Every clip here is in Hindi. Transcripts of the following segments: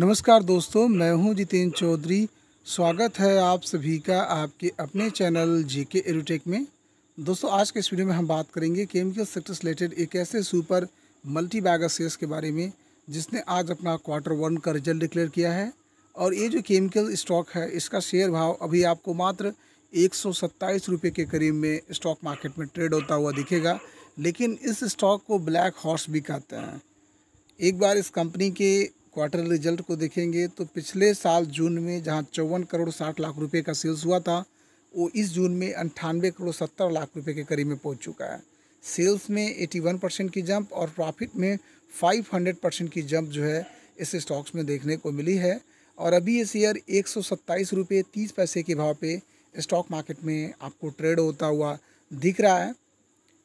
नमस्कार दोस्तों मैं हूं जितेंद्र चौधरी स्वागत है आप सभी का आपके अपने चैनल जीके के में दोस्तों आज के इस वीडियो में हम बात करेंगे केमिकल सेक्टर से रिलेटेड एक ऐसे सुपर मल्टी बैगर सेल्स के बारे में जिसने आज अपना क्वार्टर वन का रिजल्ट डिक्लेयर किया है और ये जो केमिकल स्टॉक है इसका शेयर भाव अभी आपको मात्र एक सौ के करीब में स्टॉक मार्केट में ट्रेड होता हुआ दिखेगा लेकिन इस स्टॉक को ब्लैक हॉर्स भी कहते हैं एक बार इस कंपनी के क्वार्टर रिजल्ट को देखेंगे तो पिछले साल जून में जहां चौवन करोड़ साठ लाख रुपए का सेल्स हुआ था वो इस जून में अंठानवे करोड़ सत्तर लाख रुपए के करीब में पहुंच चुका है सेल्स में एटी वन परसेंट की जंप और प्रॉफिट में फाइव हंड्रेड परसेंट की जंप जो है इस स्टॉक्स में देखने को मिली है और अभी ये शेयर एक सौ सत्ताईस रुपये तीस पैसे के भाव पे स्टॉक मार्केट में आपको ट्रेड होता हुआ दिख रहा है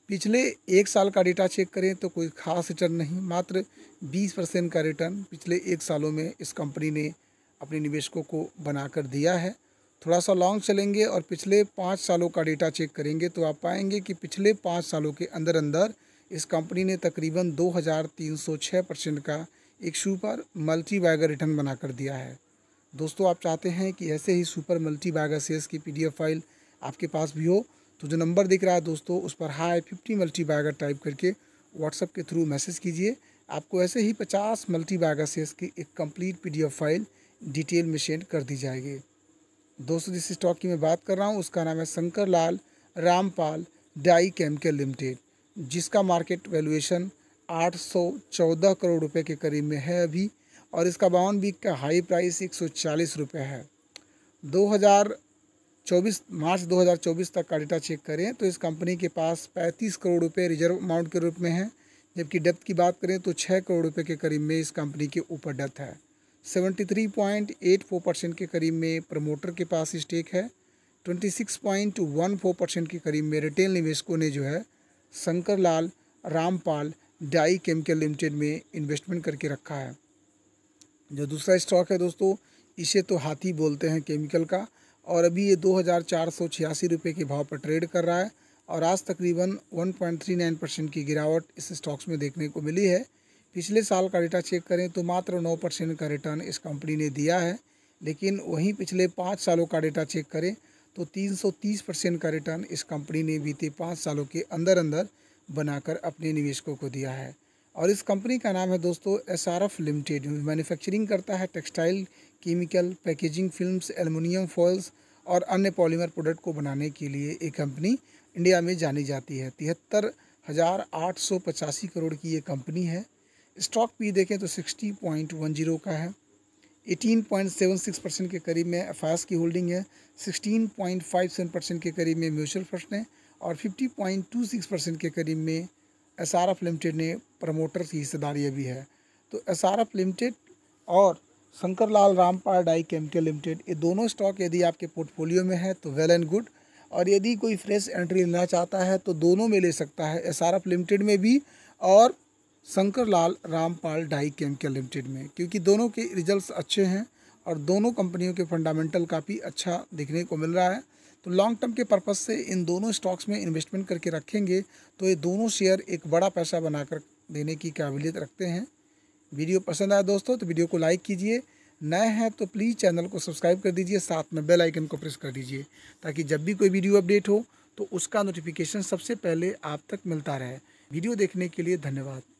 पिछले एक साल का डेटा चेक करें तो कोई खास रिटर्न नहीं मात्र 20 परसेंट का रिटर्न पिछले एक सालों में इस कंपनी ने अपने निवेशकों को बनाकर दिया है थोड़ा सा लॉन्ग चलेंगे और पिछले पाँच सालों का डेटा चेक करेंगे तो आप पाएंगे कि पिछले पाँच सालों के अंदर अंदर इस कंपनी ने तकरीबन 2306 परसेंट का एक सुपर मल्टी बैगर रिटर्न बनाकर दिया है दोस्तों आप चाहते हैं कि ऐसे ही सुपर मल्टी बैगर सेल्स की पी फाइल आपके पास भी हो तो जो नंबर दिख रहा है दोस्तों उस पर high fifty multi bagger type करके व्हाट्सअप के थ्रू मैसेज कीजिए आपको ऐसे ही पचास मल्टी बैगर से इसकी एक कंप्लीट पी फाइल डिटेल में सेंड कर दी जाएगी दोस्तों जिस स्टॉक की मैं बात कर रहा हूँ उसका नाम है Shankar Lal Rampal dye chemical limited जिसका मार्केट वैल्यूएशन 814 करोड़ रुपए के करीब में है अभी और इसका बावन बीक का हाई प्राइस एक सौ है 24 मार्च 2024 तक का डेटा चेक करें तो इस कंपनी के पास 35 करोड़ रुपए रिजर्व अमाउंट के रूप में है जबकि डेप्थ की बात करें तो 6 करोड़ रुपए के करीब में इस कंपनी के ऊपर डेप्थ है 73.84 परसेंट के करीब में प्रमोटर के पास स्टेक है 26.14 परसेंट के करीब में रिटेल निवेशकों ने जो है Shankar Lal Rampal dye chemical limited में इन्वेस्टमेंट करके रखा है जो दूसरा स्टॉक है दोस्तों इसे तो हाथी बोलते हैं केमिकल का और अभी ये दो हज़ार चार सौ छियासी रुपये के भाव पर ट्रेड कर रहा है और आज तकरीबन 1.39 परसेंट की गिरावट इस स्टॉक्स में देखने को मिली है पिछले साल का डेटा चेक करें तो मात्र 9 परसेंट का रिटर्न इस कंपनी ने दिया है लेकिन वहीं पिछले पाँच सालों का डेटा चेक करें तो 330 परसेंट का रिटर्न इस कंपनी ने बीते पाँच सालों के अंदर अंदर बनाकर अपने निवेशकों को दिया है और इस कंपनी का नाम है दोस्तों S R F limited manufacturing करता है textile chemical packaging films aluminium foils और अन्य पॉलीमर प्रोडक्ट को बनाने के लिए ये कंपनी इंडिया में जानी जाती है तिहत्तर हज़ार आठ सौ पचासी करोड़ की ये कंपनी है स्टॉक भी देखें तो सिक्सटी पॉइंट वन जीरो का है eighteen point seven six percent के करीब में एफ की होल्डिंग है sixteen point five seven percent के करीब में म्यूचुअल फंड है और fifty point two six percent के करीब में एस आर एफ लिमिटेड ने प्रमोटर्स की हिस्सेदारी भी है तो एस आर एफ लिमिटेड और Shankar Lal Rampal dye chemical limited ये दोनों स्टॉक यदि आपके पोर्टफोलियो में है तो वेल एंड गुड और यदि कोई फ्रेश एंट्री लेना चाहता है तो दोनों में ले सकता है एस आर एफ लिमिटेड में भी और Shankar Lal Rampal dye chemical limited में क्योंकि दोनों के रिजल्ट अच्छे हैं और दोनों कंपनियों के फंडामेंटल काफ़ी अच्छा देखने को मिल रहा है तो लॉन्ग टर्म के पर्पज़ से इन दोनों स्टॉक्स में इन्वेस्टमेंट करके रखेंगे तो ये दोनों शेयर एक बड़ा पैसा बनाकर देने की काबिलियत रखते हैं वीडियो पसंद आया दोस्तों तो वीडियो को लाइक कीजिए नए हैं तो प्लीज़ चैनल को सब्सक्राइब कर दीजिए साथ में बेल आइकन को प्रेस कर दीजिए ताकि जब भी कोई वीडियो अपडेट हो तो उसका नोटिफिकेशन सबसे पहले आप तक मिलता रहे वीडियो देखने के लिए धन्यवाद